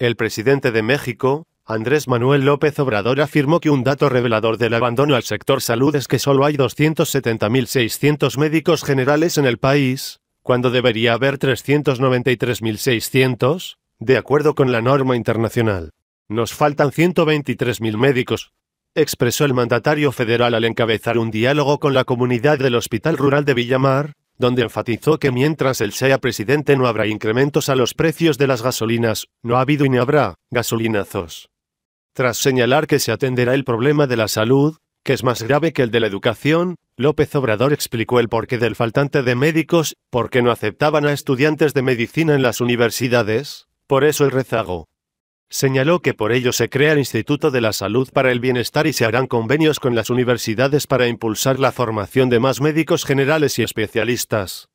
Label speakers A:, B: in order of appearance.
A: El presidente de México, Andrés Manuel López Obrador afirmó que un dato revelador del abandono al sector salud es que solo hay 270.600 médicos generales en el país, cuando debería haber 393.600, de acuerdo con la norma internacional. Nos faltan 123.000 médicos, expresó el mandatario federal al encabezar un diálogo con la comunidad del Hospital Rural de Villamar, donde enfatizó que mientras él sea presidente no habrá incrementos a los precios de las gasolinas, no ha habido y ni habrá gasolinazos. Tras señalar que se atenderá el problema de la salud, que es más grave que el de la educación, López Obrador explicó el porqué del faltante de médicos, porque no aceptaban a estudiantes de medicina en las universidades, por eso el rezago. Señaló que por ello se crea el Instituto de la Salud para el Bienestar y se harán convenios con las universidades para impulsar la formación de más médicos generales y especialistas.